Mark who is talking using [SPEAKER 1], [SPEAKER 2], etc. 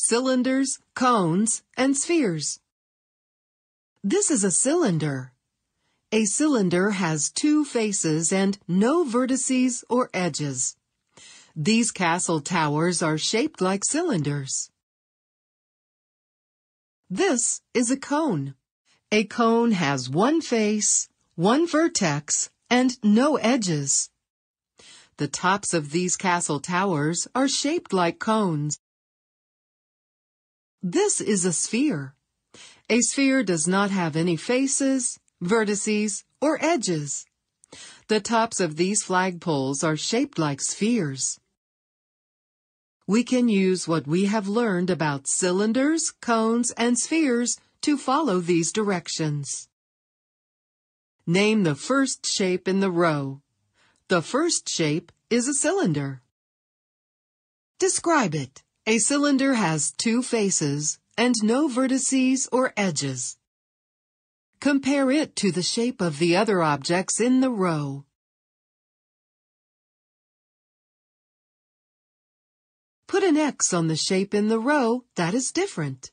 [SPEAKER 1] cylinders, cones, and spheres. This is a cylinder. A cylinder has two faces and no vertices or edges. These castle towers are shaped like cylinders. This is a cone. A cone has one face, one vertex, and no edges. The tops of these castle towers are shaped like cones. This is a sphere. A sphere does not have any faces, vertices, or edges. The tops of these flagpoles are shaped like spheres. We can use what we have learned about cylinders, cones, and spheres to follow these directions. Name the first shape in the row. The first shape is a cylinder. Describe it. A cylinder has two faces and no vertices or edges. Compare it to the shape of the other objects in the row.
[SPEAKER 2] Put an X on the shape in the row that is different.